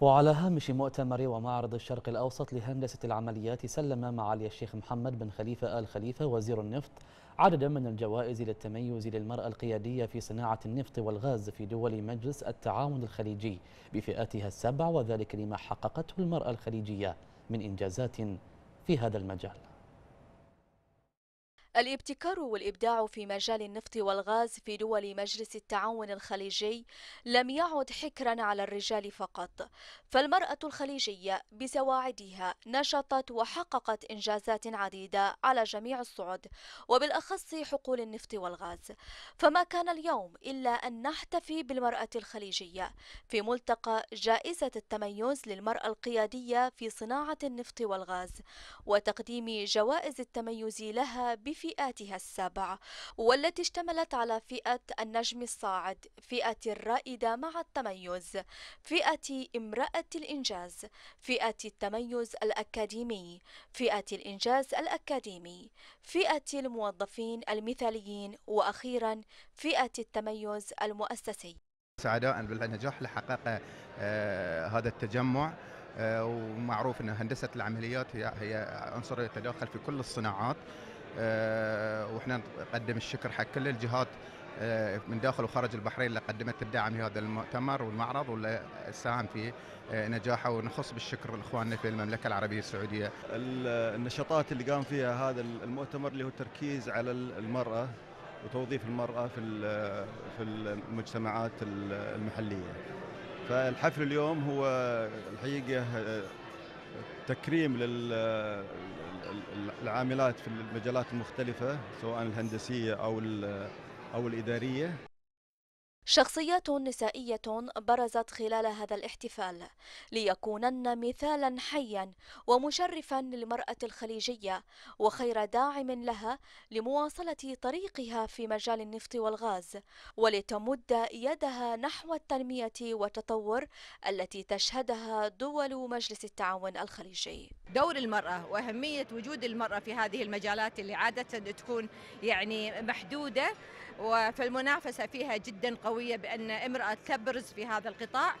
وعلى هامش مؤتمر ومعرض الشرق الأوسط لهندسة العمليات سلم معالي الشيخ محمد بن خليفة آل خليفة وزير النفط عددا من الجوائز للتميز للمرأة القيادية في صناعة النفط والغاز في دول مجلس التعاون الخليجي بفئاتها السبع وذلك لما حققته المرأة الخليجية من إنجازات في هذا المجال الابتكار والإبداع في مجال النفط والغاز في دول مجلس التعاون الخليجي لم يعد حكرا على الرجال فقط فالمرأة الخليجية بسواعدها نشطت وحققت إنجازات عديدة على جميع الصعد وبالأخص حقول النفط والغاز فما كان اليوم إلا أن نحتفي بالمرأة الخليجية في ملتقى جائزة التميز للمرأة القيادية في صناعة النفط والغاز وتقديم جوائز التميز لها بفي فئاتها السبع والتي اشتملت على فئة النجم الصاعد فئة الرائدة مع التميز فئة امرأة الإنجاز فئة التميز الأكاديمي فئة الإنجاز الأكاديمي فئة الموظفين المثاليين وأخيرا فئة التميز المؤسسي سعداء بالنجاح لحقق آه، هذا التجمع آه، ومعروف ان هندسه العمليات هي هي عنصر يتداخل في كل الصناعات آه، واحنا نقدم الشكر حق كل الجهات آه، من داخل وخارج البحرين اللي قدمت الدعم لهذا المؤتمر والمعرض واللي ساهم في آه، نجاحه ونخص بالشكر لاخواننا في المملكه العربيه السعوديه. النشاطات اللي قام فيها هذا المؤتمر اللي هو التركيز على المراه وتوظيف المراه في في المجتمعات المحليه. فالحفل اليوم هو الحقيقه تكريم لل العاملات في المجالات المختلفة سواء الهندسية أو أو الإدارية شخصيات نسائية برزت خلال هذا الاحتفال ليكونن مثالا حيا ومشرفا للمرأة الخليجية وخير داعم لها لمواصلة طريقها في مجال النفط والغاز ولتمد يدها نحو التنمية والتطور التي تشهدها دول مجلس التعاون الخليجي دور المرأة وأهمية وجود المرأة في هذه المجالات اللي عادة تكون يعني محدودة فالمنافسة فيها جدا قوية بأن امرأة تبرز في هذا القطاع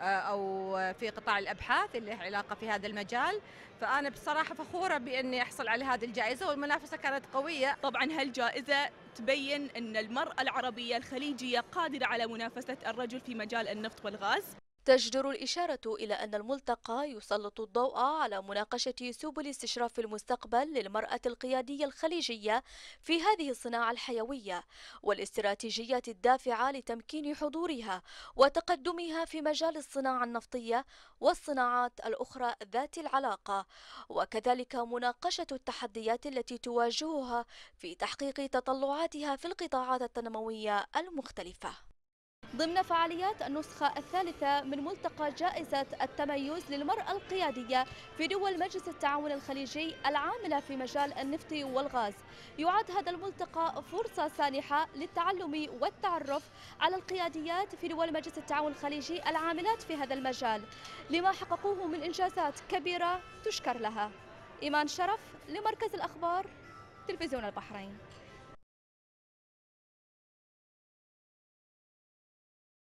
آه، او في قطاع الابحاث اللي له علاقه في هذا المجال فانا بصراحه فخوره باني احصل على هذه الجائزه والمنافسه كانت قويه طبعا هالجائزه تبين ان المراه العربيه الخليجيه قادره على منافسه الرجل في مجال النفط والغاز تجدر الإشارة إلى أن الملتقى يسلط الضوء على مناقشة سبل استشراف المستقبل للمرأة القيادية الخليجية في هذه الصناعة الحيوية والاستراتيجيات الدافعة لتمكين حضورها وتقدمها في مجال الصناعة النفطية والصناعات الأخرى ذات العلاقة وكذلك مناقشة التحديات التي تواجهها في تحقيق تطلعاتها في القطاعات التنموية المختلفة ضمن فعاليات النسخة الثالثة من ملتقى جائزة التميز للمرأة القيادية في دول مجلس التعاون الخليجي العاملة في مجال النفط والغاز يعد هذا الملتقى فرصة سانحة للتعلم والتعرف على القياديات في دول مجلس التعاون الخليجي العاملات في هذا المجال لما حققوه من إنجازات كبيرة تشكر لها إيمان شرف لمركز الأخبار تلفزيون البحرين